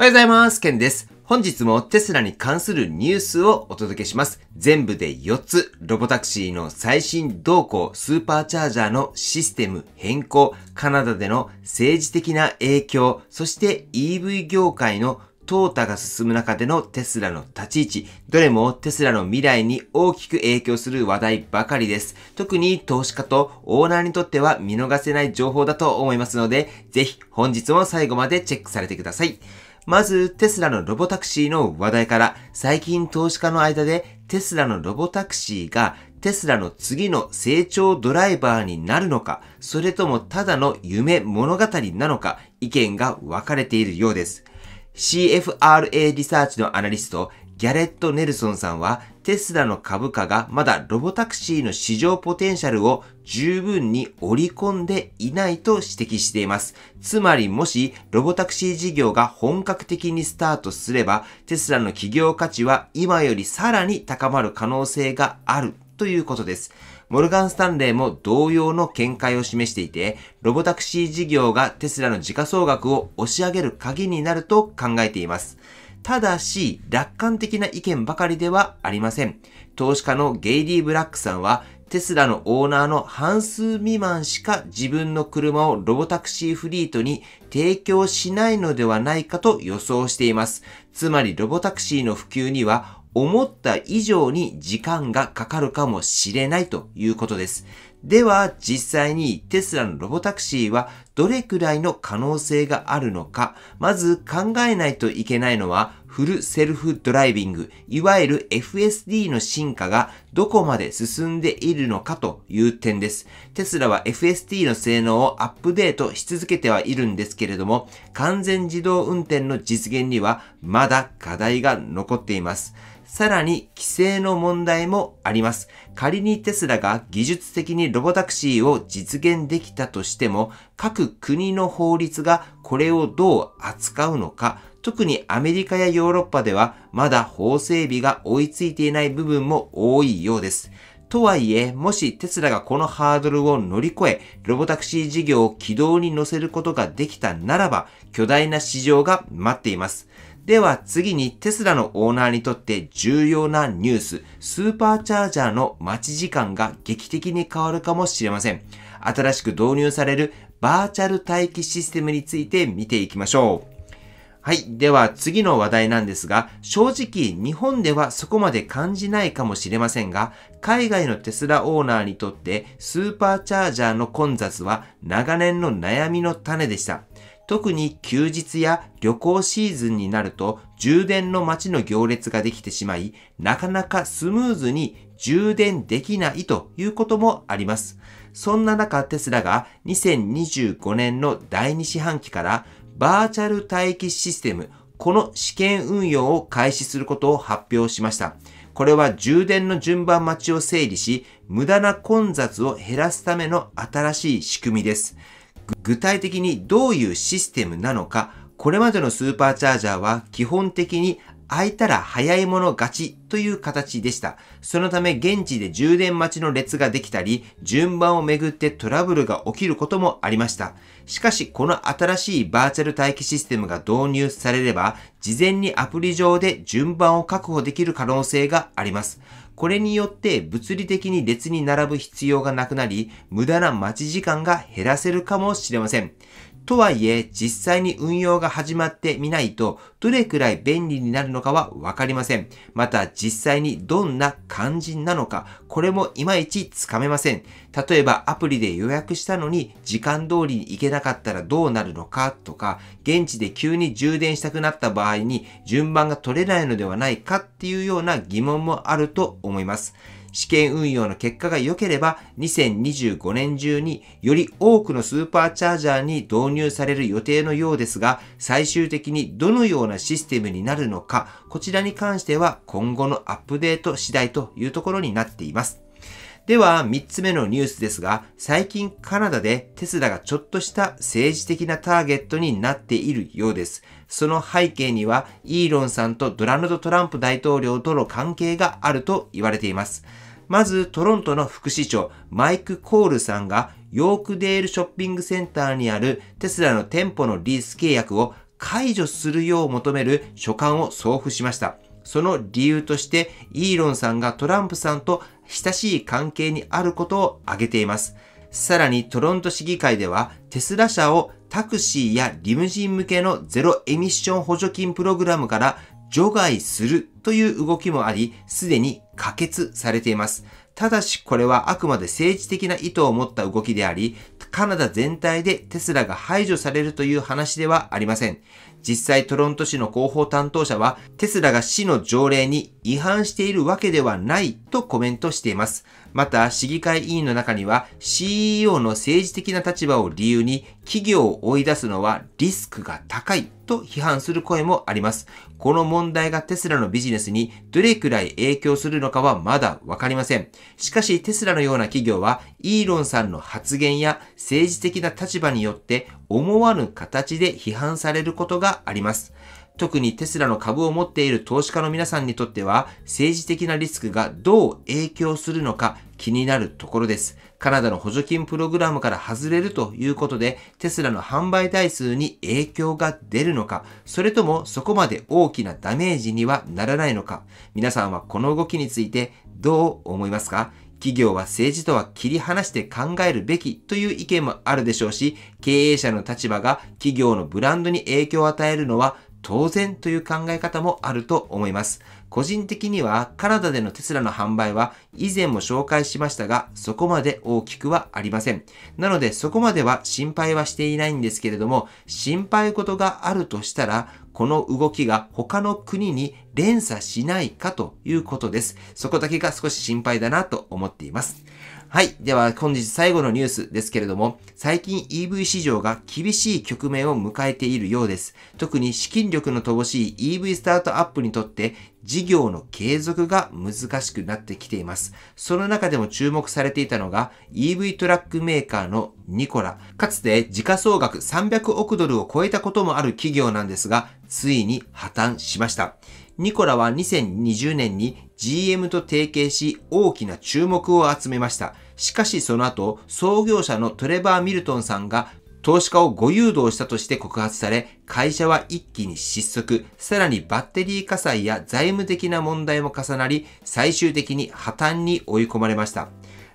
おはようございます。ケンです。本日もテスラに関するニュースをお届けします。全部で4つ、ロボタクシーの最新動向、スーパーチャージャーのシステム変更、カナダでの政治的な影響、そして EV 業界の淘汰が進む中でのテスラの立ち位置、どれもテスラの未来に大きく影響する話題ばかりです。特に投資家とオーナーにとっては見逃せない情報だと思いますので、ぜひ本日も最後までチェックされてください。まず、テスラのロボタクシーの話題から、最近投資家の間でテスラのロボタクシーがテスラの次の成長ドライバーになるのか、それともただの夢物語なのか、意見が分かれているようです。CFRA リサーチのアナリスト、ギャレット・ネルソンさんは、テスラの株価がまだロボタクシーの市場ポテンシャルを十分に織り込んでいないと指摘しています。つまりもしロボタクシー事業が本格的にスタートすれば、テスラの企業価値は今よりさらに高まる可能性があるということです。モルガン・スタンレーも同様の見解を示していて、ロボタクシー事業がテスラの時価総額を押し上げる鍵になると考えています。ただし、楽観的な意見ばかりではありません。投資家のゲイリー・ブラックさんは、テスラのオーナーの半数未満しか自分の車をロボタクシーフリートに提供しないのではないかと予想しています。つまりロボタクシーの普及には思った以上に時間がかかるかもしれないということです。では実際にテスラのロボタクシーはどれくらいの可能性があるのか、まず考えないといけないのはフルセルフドライビング、いわゆる FSD の進化がどこまで進んでいるのかという点です。テスラは FSD の性能をアップデートし続けてはいるんですけれども、完全自動運転の実現にはまだ課題が残っています。さらに規制の問題もあります。仮にテスラが技術的にロボタクシーを実現できたとしても、各国の法律がこれをどう扱うのか、特にアメリカやヨーロッパではまだ法整備が追いついていない部分も多いようです。とはいえ、もしテスラがこのハードルを乗り越え、ロボタクシー事業を軌道に乗せることができたならば、巨大な市場が待っています。では次にテスラのオーナーにとって重要なニュース、スーパーチャージャーの待ち時間が劇的に変わるかもしれません。新しく導入されるバーチャル待機システムについて見ていきましょう。はい。では次の話題なんですが、正直日本ではそこまで感じないかもしれませんが、海外のテスラオーナーにとってスーパーチャージャーの混雑は長年の悩みの種でした。特に休日や旅行シーズンになると充電の待ちの行列ができてしまい、なかなかスムーズに充電できないということもあります。そんな中テスラが2025年の第2四半期からバーチャル待機システム、この試験運用を開始することを発表しました。これは充電の順番待ちを整理し、無駄な混雑を減らすための新しい仕組みです。具体的にどういうシステムなのか、これまでのスーパーチャージャーは基本的に空いたら早いもの勝ちという形でした。そのため現地で充電待ちの列ができたり、順番をめぐってトラブルが起きることもありました。しかし、この新しいバーチャル待機システムが導入されれば、事前にアプリ上で順番を確保できる可能性があります。これによって物理的に列に並ぶ必要がなくなり、無駄な待ち時間が減らせるかもしれません。とはいえ、実際に運用が始まってみないと、どれくらい便利になるのかはわかりません。また、実際にどんな肝心なのか、これもいまいちつかめません。例えば、アプリで予約したのに、時間通りに行けなかったらどうなるのかとか、現地で急に充電したくなった場合に、順番が取れないのではないかっていうような疑問もあると思います。試験運用の結果が良ければ、2025年中により多くのスーパーチャージャーに導入される予定のようですが、最終的にどのようなシステムになるのか、こちらに関しては今後のアップデート次第というところになっています。では、3つ目のニュースですが、最近カナダでテスラがちょっとした政治的なターゲットになっているようです。その背景には、イーロンさんとドラルド・トランプ大統領との関係があると言われています。まず、トロントの副市長、マイク・コールさんが、ヨークデールショッピングセンターにあるテスラの店舗のリース契約を解除するよう求める書簡を送付しました。その理由として、イーロンさんがトランプさんと親しい関係にあることを挙げています。さらにトロント市議会では、テスラ社をタクシーやリムジン向けのゼロエミッション補助金プログラムから除外するという動きもあり、すでに可決されています。ただしこれはあくまで政治的な意図を持った動きであり、カナダ全体でテスラが排除されるという話ではありません。実際トロント市の広報担当者は、テスラが市の条例に違反しているわけではないとコメントしています。また、市議会委員の中には、CEO の政治的な立場を理由に、企業を追い出すのはリスクが高いと批判する声もあります。この問題がテスラのビジネスにどれくらい影響するのかはまだわかりません。しかし、テスラのような企業は、イーロンさんの発言や政治的な立場によって思わぬ形で批判されることがあります。特にテスラの株を持っている投資家の皆さんにとっては、政治的なリスクがどう影響するのか気になるところです。カナダの補助金プログラムから外れるということで、テスラの販売台数に影響が出るのか、それともそこまで大きなダメージにはならないのか、皆さんはこの動きについてどう思いますか企業は政治とは切り離して考えるべきという意見もあるでしょうし、経営者の立場が企業のブランドに影響を与えるのは当然という考え方もあると思います。個人的にはカナダでのテスラの販売は以前も紹介しましたがそこまで大きくはありません。なのでそこまでは心配はしていないんですけれども心配事があるとしたらこの動きが他の国に連鎖しないかということです。そこだけが少し心配だなと思っています。はい。では、本日最後のニュースですけれども、最近 EV 市場が厳しい局面を迎えているようです。特に資金力の乏しい EV スタートアップにとって、事業の継続が難しくなってきています。その中でも注目されていたのが、EV トラックメーカーのニコラ。かつて時価総額300億ドルを超えたこともある企業なんですが、ついに破綻しました。ニコラは2020年に GM と提携し大きな注目を集めました。しかしその後、創業者のトレバー・ミルトンさんが投資家をご誘導したとして告発され、会社は一気に失速、さらにバッテリー火災や財務的な問題も重なり、最終的に破綻に追い込まれました。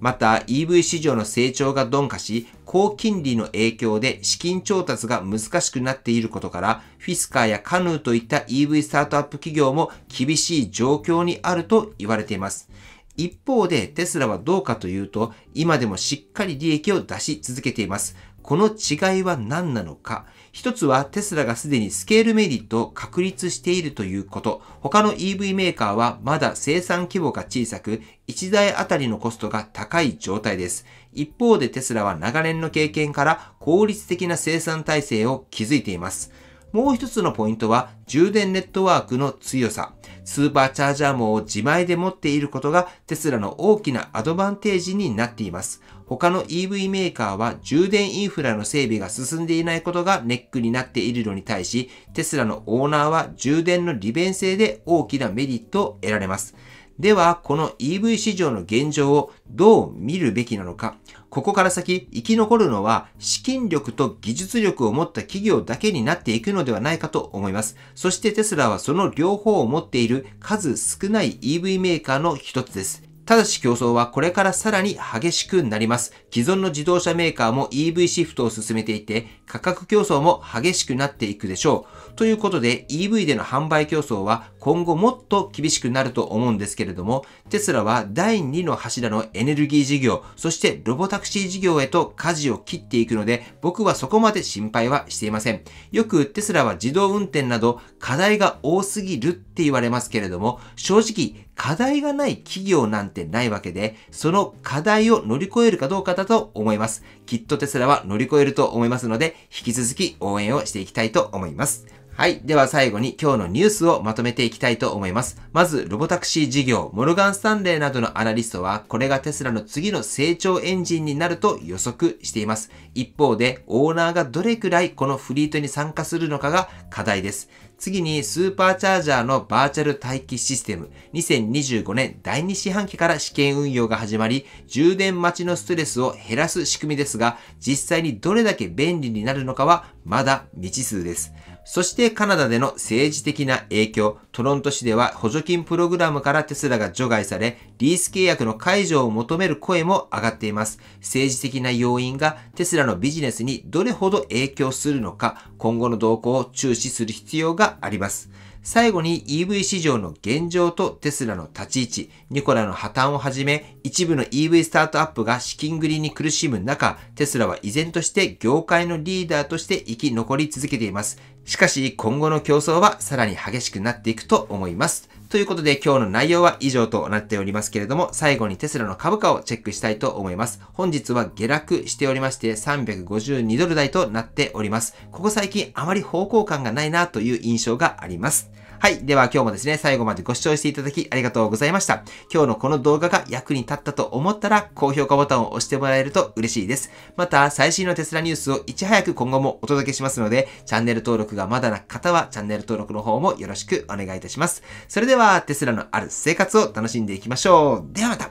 また EV 市場の成長が鈍化し、高金利の影響で資金調達が難しくなっていることから、フィスカーやカヌーといった EV スタートアップ企業も厳しい状況にあると言われています。一方でテスラはどうかというと、今でもしっかり利益を出し続けています。この違いは何なのか。一つはテスラがすでにスケールメリットを確立しているということ。他の EV メーカーはまだ生産規模が小さく、1台あたりのコストが高い状態です。一方でテスラは長年の経験から効率的な生産体制を築いています。もう一つのポイントは充電ネットワークの強さ。スーパーチャージャー網を自前で持っていることがテスラの大きなアドバンテージになっています。他の EV メーカーは充電インフラの整備が進んでいないことがネックになっているのに対し、テスラのオーナーは充電の利便性で大きなメリットを得られます。では、この EV 市場の現状をどう見るべきなのか。ここから先、生き残るのは資金力と技術力を持った企業だけになっていくのではないかと思います。そしてテスラはその両方を持っている数少ない EV メーカーの一つです。ただし競争はこれからさらに激しくなります。既存の自動車メーカーも EV シフトを進めていて、価格競争も激しくなっていくでしょう。ということで EV での販売競争は今後もっと厳しくなると思うんですけれども、テスラは第2の柱のエネルギー事業、そしてロボタクシー事業へと舵を切っていくので、僕はそこまで心配はしていません。よくテスラは自動運転など課題が多すぎるって言われますけれども、正直課題がない企業なんてないわけで、その課題を乗り越えるかどうかだと思います。きっとテスラは乗り越えると思いますので、引き続き応援をしていきたいと思います。はい。では最後に今日のニュースをまとめていきたいと思います。まず、ロボタクシー事業、モルガン・スタンレーなどのアナリストは、これがテスラの次の成長エンジンになると予測しています。一方で、オーナーがどれくらいこのフリートに参加するのかが課題です。次にスーパーチャージャーのバーチャル待機システム2025年第2四半期から試験運用が始まり充電待ちのストレスを減らす仕組みですが実際にどれだけ便利になるのかはまだ未知数です。そしてカナダでの政治的な影響、トロント市では補助金プログラムからテスラが除外され、リース契約の解除を求める声も上がっています。政治的な要因がテスラのビジネスにどれほど影響するのか、今後の動向を注視する必要があります。最後に EV 市場の現状とテスラの立ち位置、ニコラの破綻をはじめ、一部の EV スタートアップが資金繰りに苦しむ中、テスラは依然として業界のリーダーとして生き残り続けています。しかし、今後の競争はさらに激しくなっていくと思います。ということで今日の内容は以上となっておりますけれども、最後にテスラの株価をチェックしたいと思います。本日は下落しておりまして、352ドル台となっております。ここ最近あまり方向感がないなという印象があります。はい。では今日もですね、最後までご視聴していただきありがとうございました。今日のこの動画が役に立ったと思ったら、高評価ボタンを押してもらえると嬉しいです。また、最新のテスラニュースをいち早く今後もお届けしますので、チャンネル登録がまだな方は、チャンネル登録の方もよろしくお願いいたします。それでは、テスラのある生活を楽しんでいきましょう。ではまた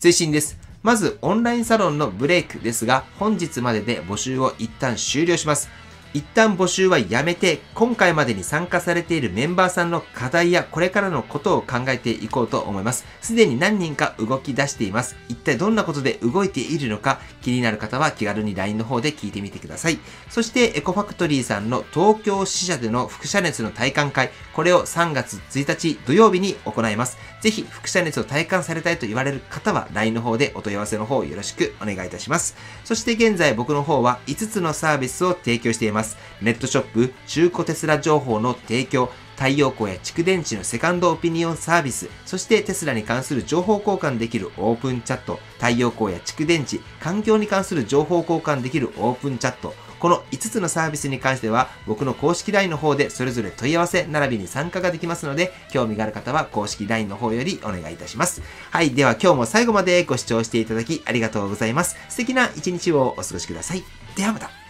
追伸です。まず、オンラインサロンのブレイクですが、本日までで募集を一旦終了します。一旦募集はやめて、今回までに参加されているメンバーさんの課題やこれからのことを考えていこうと思います。すでに何人か動き出しています。一体どんなことで動いているのか気になる方は気軽に LINE の方で聞いてみてください。そしてエコファクトリーさんの東京支社での副社熱の体感会、これを3月1日土曜日に行います。ぜひ副社熱を体感されたいと言われる方は LINE の方でお問い合わせの方よろしくお願いいたします。そして現在僕の方は5つのサービスを提供しています。。ネットショップ、中古テスラ情報の提供、太陽光や蓄電池のセカンドオピニオンサービス、そしてテスラに関する情報交換できるオープンチャット、太陽光や蓄電池、環境に関する情報交換できるオープンチャット、この5つのサービスに関しては僕の公式 LINE の方でそれぞれ問い合わせ並びに参加ができますので興味がある方は公式 LINE の方よりお願いいたします。はい。では今日も最後までご視聴していただきありがとうございます。素敵な一日をお過ごしください。ではまた。